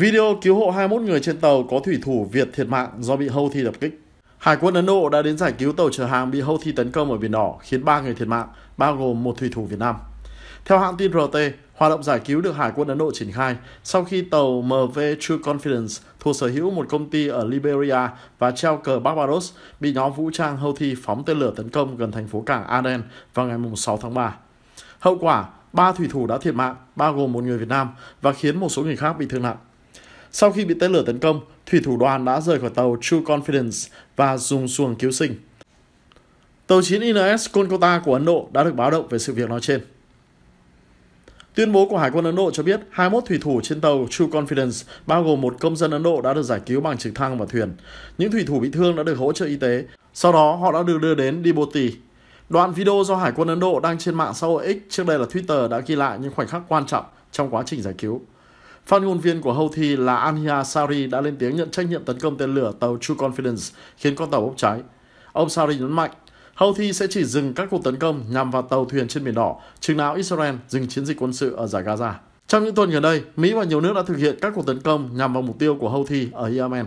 Video cứu hộ 21 người trên tàu có thủy thủ Việt thiệt mạng do bị Houthi đập kích. Hải quân Ấn Độ đã đến giải cứu tàu chở hàng bị Houthi tấn công ở Biển Đỏ khiến 3 người thiệt mạng, bao gồm một thủy thủ Việt Nam. Theo hãng tin RT, hoạt động giải cứu được Hải quân Ấn Độ triển khai sau khi tàu MV True Confidence thuộc sở hữu một công ty ở Liberia và treo cờ Barbados bị nhóm vũ trang Houthi phóng tên lửa tấn công gần thành phố cảng Aden vào ngày 6 tháng 3. Hậu quả, ba thủy thủ đã thiệt mạng, bao gồm một người Việt Nam và khiến một số người khác bị thương nặng. Sau khi bị tên lửa tấn công, thủy thủ đoàn đã rời khỏi tàu True Confidence và dùng xuồng cứu sinh. Tàu chiến INS Kolkata của Ấn Độ đã được báo động về sự việc nói trên. Tuyên bố của Hải quân Ấn Độ cho biết 21 thủy thủ trên tàu True Confidence, bao gồm một công dân Ấn Độ đã được giải cứu bằng trực thăng và thuyền. Những thủy thủ bị thương đã được hỗ trợ y tế, sau đó họ đã được đưa đến Djibouti. Đoạn video do Hải quân Ấn Độ đăng trên mạng xã hội X trước đây là Twitter đã ghi lại những khoảnh khắc quan trọng trong quá trình giải cứu. Phát ngôn viên của Houthi là Anhia Sari đã lên tiếng nhận trách nhiệm tấn công tên lửa tàu True Confidence khiến con tàu bốc cháy. Ông Sari nhấn mạnh, Houthi sẽ chỉ dừng các cuộc tấn công nhằm vào tàu thuyền trên Biển Đỏ, chừng nào Israel dừng chiến dịch quân sự ở giải Gaza. Trong những tuần gần đây, Mỹ và nhiều nước đã thực hiện các cuộc tấn công nhằm vào mục tiêu của Houthi ở Yemen,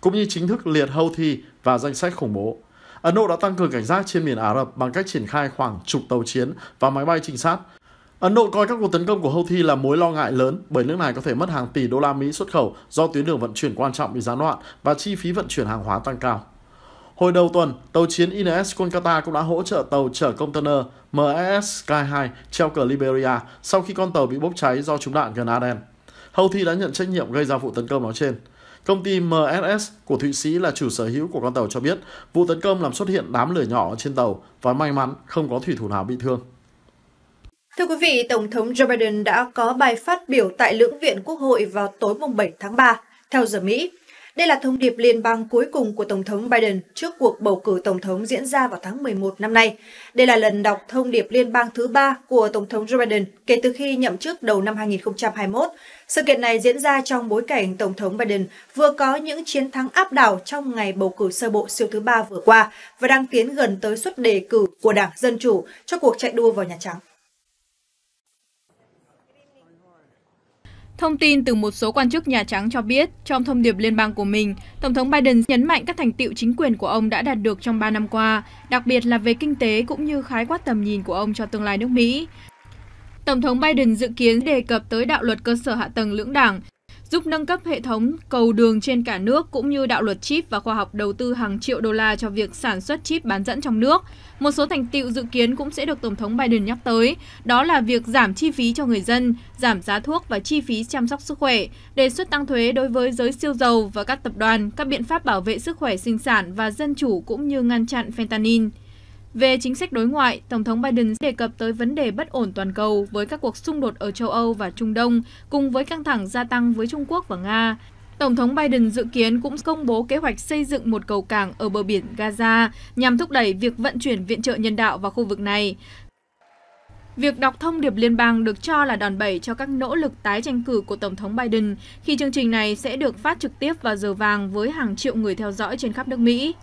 cũng như chính thức liệt Houthi vào danh sách khủng bố. Ấn Độ đã tăng cường cảnh giác trên biển Ả Rập bằng cách triển khai khoảng chục tàu chiến và máy bay trinh sát, Ấn Độ coi các cuộc tấn công của Houthi là mối lo ngại lớn bởi nước này có thể mất hàng tỷ đô la Mỹ xuất khẩu do tuyến đường vận chuyển quan trọng bị gián đoạn và chi phí vận chuyển hàng hóa tăng cao. Hồi đầu tuần, tàu chiến INS Kolkata cũng đã hỗ trợ tàu chở container MSS Sky 2 treo cờ Liberia sau khi con tàu bị bốc cháy do trúng đạn gần Aden. Houthi đã nhận trách nhiệm gây ra vụ tấn công nói trên. Công ty MSS của Thụy Sĩ là chủ sở hữu của con tàu cho biết vụ tấn công làm xuất hiện đám lửa nhỏ trên tàu và may mắn không có thủy thủ nào bị thương. Thưa quý vị, Tổng thống Joe Biden đã có bài phát biểu tại lưỡng viện Quốc hội vào tối mùng 7 tháng 3, theo giờ Mỹ. Đây là thông điệp liên bang cuối cùng của Tổng thống Biden trước cuộc bầu cử Tổng thống diễn ra vào tháng 11 năm nay. Đây là lần đọc thông điệp liên bang thứ ba của Tổng thống Joe Biden kể từ khi nhậm chức đầu năm 2021. Sự kiện này diễn ra trong bối cảnh Tổng thống Biden vừa có những chiến thắng áp đảo trong ngày bầu cử sơ bộ siêu thứ ba vừa qua và đang tiến gần tới suất đề cử của Đảng Dân Chủ cho cuộc chạy đua vào Nhà Trắng. Thông tin từ một số quan chức Nhà Trắng cho biết, trong thông điệp liên bang của mình, Tổng thống Biden nhấn mạnh các thành tiệu chính quyền của ông đã đạt được trong 3 năm qua, đặc biệt là về kinh tế cũng như khái quát tầm nhìn của ông cho tương lai nước Mỹ. Tổng thống Biden dự kiến đề cập tới đạo luật cơ sở hạ tầng lưỡng đảng giúp nâng cấp hệ thống cầu đường trên cả nước cũng như đạo luật chip và khoa học đầu tư hàng triệu đô la cho việc sản xuất chip bán dẫn trong nước. Một số thành tựu dự kiến cũng sẽ được Tổng thống Biden nhắc tới, đó là việc giảm chi phí cho người dân, giảm giá thuốc và chi phí chăm sóc sức khỏe, đề xuất tăng thuế đối với giới siêu giàu và các tập đoàn, các biện pháp bảo vệ sức khỏe sinh sản và dân chủ cũng như ngăn chặn fentanyl. Về chính sách đối ngoại, Tổng thống Biden đề cập tới vấn đề bất ổn toàn cầu với các cuộc xung đột ở châu Âu và Trung Đông, cùng với căng thẳng gia tăng với Trung Quốc và Nga. Tổng thống Biden dự kiến cũng công bố kế hoạch xây dựng một cầu cảng ở bờ biển Gaza nhằm thúc đẩy việc vận chuyển viện trợ nhân đạo vào khu vực này. Việc đọc thông điệp liên bang được cho là đòn bẩy cho các nỗ lực tái tranh cử của Tổng thống Biden khi chương trình này sẽ được phát trực tiếp vào giờ vàng với hàng triệu người theo dõi trên khắp nước Mỹ.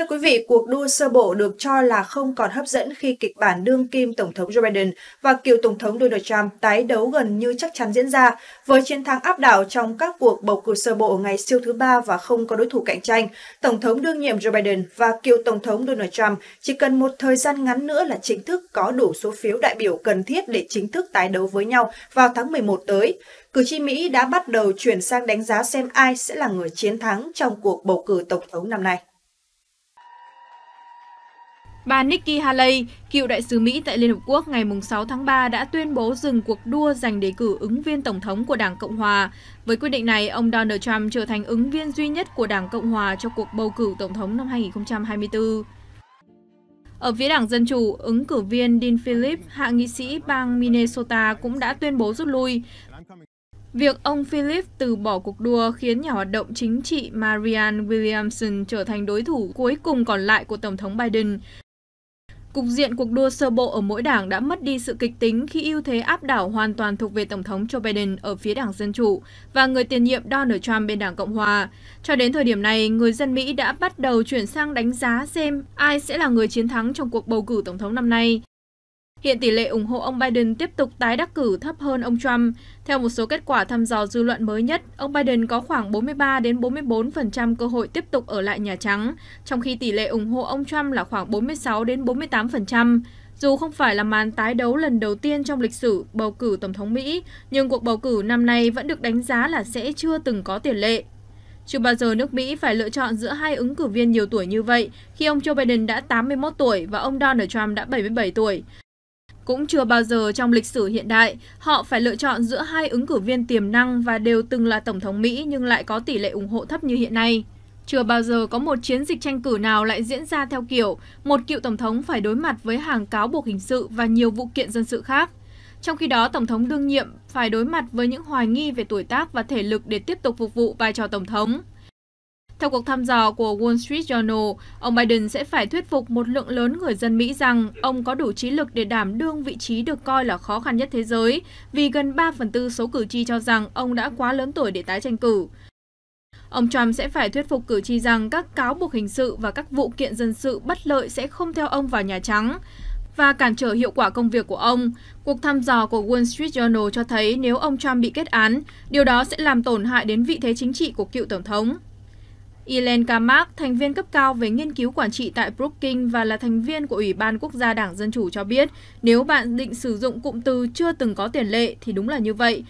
Thưa quý vị, cuộc đua sơ bộ được cho là không còn hấp dẫn khi kịch bản đương kim Tổng thống Joe Biden và cựu Tổng thống Donald Trump tái đấu gần như chắc chắn diễn ra, với chiến thắng áp đảo trong các cuộc bầu cử sơ bộ ngày siêu thứ ba và không có đối thủ cạnh tranh. Tổng thống đương nhiệm Joe Biden và cựu Tổng thống Donald Trump chỉ cần một thời gian ngắn nữa là chính thức có đủ số phiếu đại biểu cần thiết để chính thức tái đấu với nhau vào tháng 11 tới cử tri Mỹ đã bắt đầu chuyển sang đánh giá xem ai sẽ là người chiến thắng trong cuộc bầu cử tổng thống năm nay. Bà Nikki Haley, cựu đại sứ Mỹ tại Liên Hợp Quốc ngày 6 tháng 3 đã tuyên bố dừng cuộc đua giành đề cử ứng viên Tổng thống của Đảng Cộng Hòa. Với quyết định này, ông Donald Trump trở thành ứng viên duy nhất của Đảng Cộng Hòa cho cuộc bầu cử Tổng thống năm 2024. Ở phía đảng Dân Chủ, ứng cử viên Dean Phillips, hạ nghị sĩ bang Minnesota cũng đã tuyên bố rút lui. Việc ông Phillips từ bỏ cuộc đua khiến nhà hoạt động chính trị Marianne Williamson trở thành đối thủ cuối cùng còn lại của Tổng thống Biden. Cục diện cuộc đua sơ bộ ở mỗi đảng đã mất đi sự kịch tính khi ưu thế áp đảo hoàn toàn thuộc về Tổng thống Joe Biden ở phía đảng Dân Chủ và người tiền nhiệm Donald Trump bên đảng Cộng Hòa. Cho đến thời điểm này, người dân Mỹ đã bắt đầu chuyển sang đánh giá xem ai sẽ là người chiến thắng trong cuộc bầu cử Tổng thống năm nay. Hiện tỷ lệ ủng hộ ông Biden tiếp tục tái đắc cử thấp hơn ông Trump. Theo một số kết quả thăm dò dư luận mới nhất, ông Biden có khoảng 43 đến 44% cơ hội tiếp tục ở lại Nhà Trắng, trong khi tỷ lệ ủng hộ ông Trump là khoảng 46 đến 48%. Dù không phải là màn tái đấu lần đầu tiên trong lịch sử bầu cử tổng thống Mỹ, nhưng cuộc bầu cử năm nay vẫn được đánh giá là sẽ chưa từng có tiền lệ. Chưa bao giờ nước Mỹ phải lựa chọn giữa hai ứng cử viên nhiều tuổi như vậy khi ông Joe Biden đã 81 tuổi và ông Donald Trump đã 77 tuổi. Cũng chưa bao giờ trong lịch sử hiện đại, họ phải lựa chọn giữa hai ứng cử viên tiềm năng và đều từng là Tổng thống Mỹ nhưng lại có tỷ lệ ủng hộ thấp như hiện nay. Chưa bao giờ có một chiến dịch tranh cử nào lại diễn ra theo kiểu một cựu tổng thống phải đối mặt với hàng cáo buộc hình sự và nhiều vụ kiện dân sự khác. Trong khi đó, tổng thống đương nhiệm phải đối mặt với những hoài nghi về tuổi tác và thể lực để tiếp tục phục vụ vai trò tổng thống. Theo cuộc thăm dò của Wall Street Journal, ông Biden sẽ phải thuyết phục một lượng lớn người dân Mỹ rằng ông có đủ trí lực để đảm đương vị trí được coi là khó khăn nhất thế giới, vì gần 3 phần tư số cử tri cho rằng ông đã quá lớn tuổi để tái tranh cử. Ông Trump sẽ phải thuyết phục cử tri rằng các cáo buộc hình sự và các vụ kiện dân sự bất lợi sẽ không theo ông vào Nhà Trắng và cản trở hiệu quả công việc của ông. Cuộc thăm dò của Wall Street Journal cho thấy nếu ông Trump bị kết án, điều đó sẽ làm tổn hại đến vị thế chính trị của cựu tổng thống. Elen Kamak, thành viên cấp cao về nghiên cứu quản trị tại Brookings và là thành viên của Ủy ban Quốc gia Đảng Dân Chủ cho biết, nếu bạn định sử dụng cụm từ chưa từng có tiền lệ thì đúng là như vậy.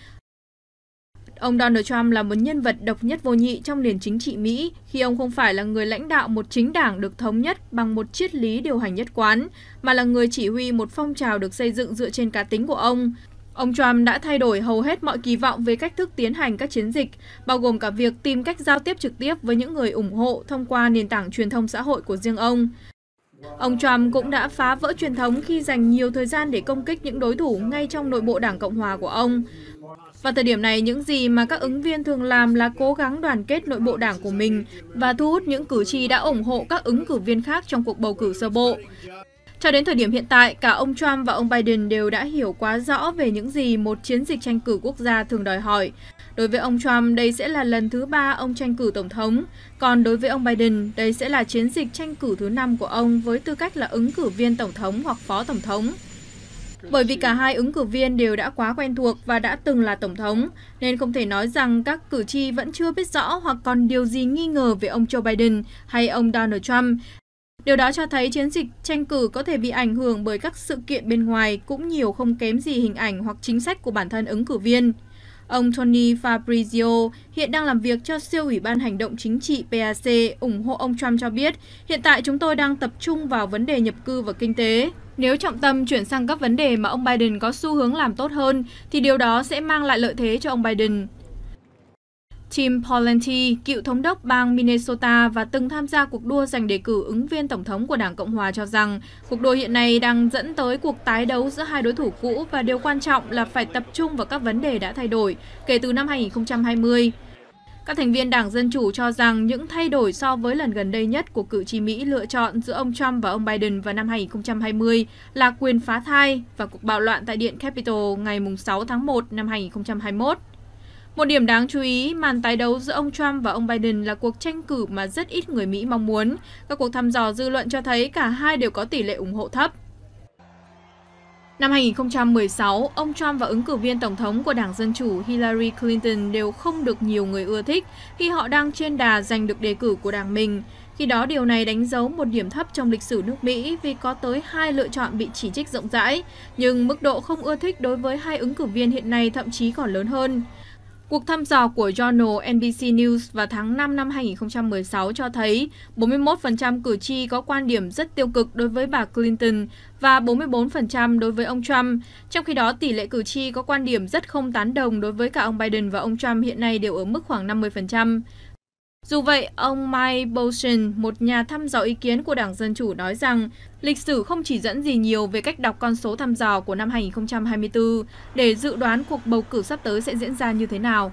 Ông Donald Trump là một nhân vật độc nhất vô nhị trong nền chính trị Mỹ khi ông không phải là người lãnh đạo một chính đảng được thống nhất bằng một triết lý điều hành nhất quán, mà là người chỉ huy một phong trào được xây dựng dựa trên cá tính của ông. Ông Trump đã thay đổi hầu hết mọi kỳ vọng về cách thức tiến hành các chiến dịch, bao gồm cả việc tìm cách giao tiếp trực tiếp với những người ủng hộ thông qua nền tảng truyền thông xã hội của riêng ông. Ông Trump cũng đã phá vỡ truyền thống khi dành nhiều thời gian để công kích những đối thủ ngay trong nội bộ Đảng Cộng hòa của ông. Vào thời điểm này, những gì mà các ứng viên thường làm là cố gắng đoàn kết nội bộ đảng của mình và thu hút những cử tri đã ủng hộ các ứng cử viên khác trong cuộc bầu cử sơ bộ. Cho đến thời điểm hiện tại, cả ông Trump và ông Biden đều đã hiểu quá rõ về những gì một chiến dịch tranh cử quốc gia thường đòi hỏi. Đối với ông Trump, đây sẽ là lần thứ ba ông tranh cử tổng thống, còn đối với ông Biden, đây sẽ là chiến dịch tranh cử thứ năm của ông với tư cách là ứng cử viên tổng thống hoặc phó tổng thống. Bởi vì cả hai ứng cử viên đều đã quá quen thuộc và đã từng là tổng thống, nên không thể nói rằng các cử tri vẫn chưa biết rõ hoặc còn điều gì nghi ngờ về ông Joe Biden hay ông Donald Trump, Điều đó cho thấy chiến dịch tranh cử có thể bị ảnh hưởng bởi các sự kiện bên ngoài cũng nhiều không kém gì hình ảnh hoặc chính sách của bản thân ứng cử viên. Ông Tony Fabrizio hiện đang làm việc cho siêu ủy ban hành động chính trị PAC ủng hộ ông Trump cho biết, hiện tại chúng tôi đang tập trung vào vấn đề nhập cư và kinh tế. Nếu trọng tâm chuyển sang các vấn đề mà ông Biden có xu hướng làm tốt hơn, thì điều đó sẽ mang lại lợi thế cho ông Biden. Tim Pawlenty, cựu thống đốc bang Minnesota và từng tham gia cuộc đua giành đề cử ứng viên tổng thống của Đảng Cộng hòa cho rằng cuộc đua hiện nay đang dẫn tới cuộc tái đấu giữa hai đối thủ cũ và điều quan trọng là phải tập trung vào các vấn đề đã thay đổi kể từ năm 2020. Các thành viên Đảng Dân Chủ cho rằng những thay đổi so với lần gần đây nhất của cử tri Mỹ lựa chọn giữa ông Trump và ông Biden vào năm 2020 là quyền phá thai và cuộc bạo loạn tại Điện Capitol ngày 6 tháng 1 năm 2021. Một điểm đáng chú ý, màn tái đấu giữa ông Trump và ông Biden là cuộc tranh cử mà rất ít người Mỹ mong muốn. Các cuộc thăm dò dư luận cho thấy cả hai đều có tỷ lệ ủng hộ thấp. Năm 2016, ông Trump và ứng cử viên tổng thống của Đảng Dân Chủ Hillary Clinton đều không được nhiều người ưa thích khi họ đang trên đà giành được đề cử của đảng mình. Khi đó điều này đánh dấu một điểm thấp trong lịch sử nước Mỹ vì có tới hai lựa chọn bị chỉ trích rộng rãi, nhưng mức độ không ưa thích đối với hai ứng cử viên hiện nay thậm chí còn lớn hơn. Cuộc thăm dò của Journal NBC News vào tháng 5 năm 2016 cho thấy 41% cử tri có quan điểm rất tiêu cực đối với bà Clinton và 44% đối với ông Trump, trong khi đó tỷ lệ cử tri có quan điểm rất không tán đồng đối với cả ông Biden và ông Trump hiện nay đều ở mức khoảng 50%. Dù vậy, ông Mike Bolton, một nhà thăm dò ý kiến của Đảng Dân Chủ nói rằng lịch sử không chỉ dẫn gì nhiều về cách đọc con số thăm dò của năm 2024 để dự đoán cuộc bầu cử sắp tới sẽ diễn ra như thế nào.